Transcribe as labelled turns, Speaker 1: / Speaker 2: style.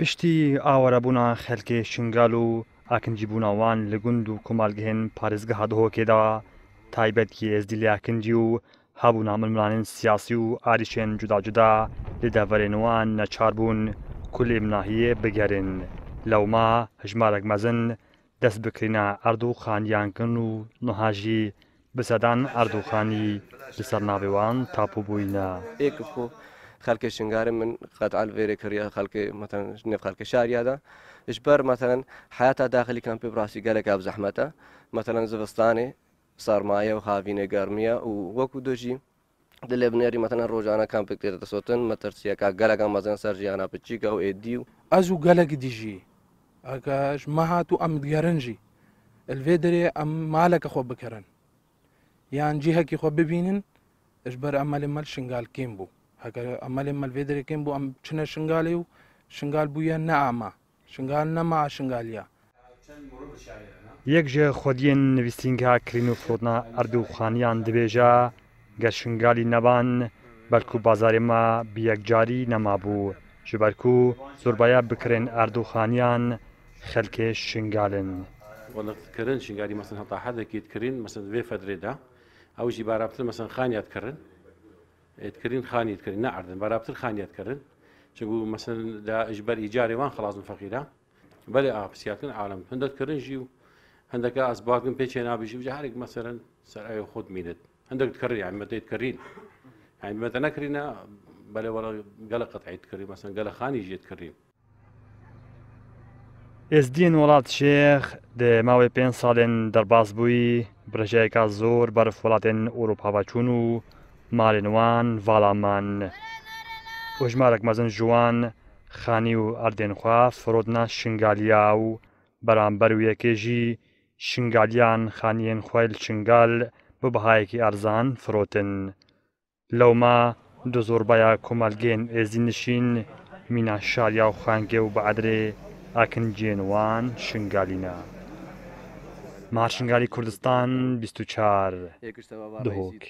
Speaker 1: پشتی ئاوەرەبوونا خەلکێ شنگال و ئاکنجیبووناوان لە گوند و کۆمالگەهێن پارێزگەها دهۆکێدا تایبەتی ئێزدی لاکنجی و هەبوو ناملمانن سیاسی و ئاریشێن جوداجدا لێداڤەرێنەوان نەچار بوون کولی مناهەیە بگەرن لەوما هژمارەك مەزن دەست بکرینە ئەرد و خانیانکن و نهاژی بسەدان
Speaker 2: ئەردوخانی لەسەر ناوێوان تاپوو بووینە. خالك شنغاري من قطع الفيري كريا خالك مثلا نف خالك شاري هذا اجبر مثلا حياته داخلي كان براسي قالك اب زحمته مثلا زفستاني صار مايا وخافينه قرميه ووكو دوجي دل ابنیاری مثلا روزانه دستوتن روجانا كان بكتير تسوتن سر جیانا قالك مثلا سرجيانا بتشيكا واديو
Speaker 3: ازو قالك ديجي اكاش ما هاتو ام ديارنجي الفيدري ام مالك اخو بكرن يعني جهه خوب ببینن اش بر عمل مال شنگال کیم كيمبو اگر عمل اما الفيدر كيم بو ام تشنا شنغاليو شنغال بويا نعما شنغال نما شنغاليا
Speaker 1: یەکژە خۆدیەن نووسینگاکرین و فرۆدنا ئەردووخانیان دەبێژە گەشنگالی نەبان بەلکو بازارێمە بیەکجاری نەمابوو زربایا بکرین اردو خانیان خلک شنگالن
Speaker 4: وەڵکردن شنگالی مەسن هەتا حەدەکیت کردین مثلا بێ فەدرێدا او ژی بارابتر مثلا خانیات کردن تکردین خاني کردین نعرضن اردن خاني خانیت شو مثلا دا اجبر ايجاري وان خلاص من فقیره بله آه، آبسیات کن عالم هندت کردن جیو هندك أسباق من نابي جيو وجهارك مثلا سر أي خود مينت هندك تكرر يعني متى تكرين يعني متى نكرنا بلا ولا قلا قطعي تكرين مثلا قلا خاني جي تكرين
Speaker 1: ئێزدین وڵات شێخ ماوەی پێنج ساڵێن دەرباز بووی برژەیەکە زۆر بەرف وڵاتێن ئۆروپاوا اروپا و چونو ماڵێنوان ڤاڵامان وژمارەك مەزن ژوان خانی و ئەردێنخوا فرۆدنا شنگالیا و بەرامبەر و یەکێژی شنگالیان خانیەن خوایل شنگال بە بەهایەکی ئارزان فرۆتن لەوما دو زۆربایە کۆمەلگەێن ئێزی نشین میناشاریا و خانگێ و بە ئەدرێ ئاکنجێنوان شنگالینە. مارشنگالی کوردستان 24 دهۆک.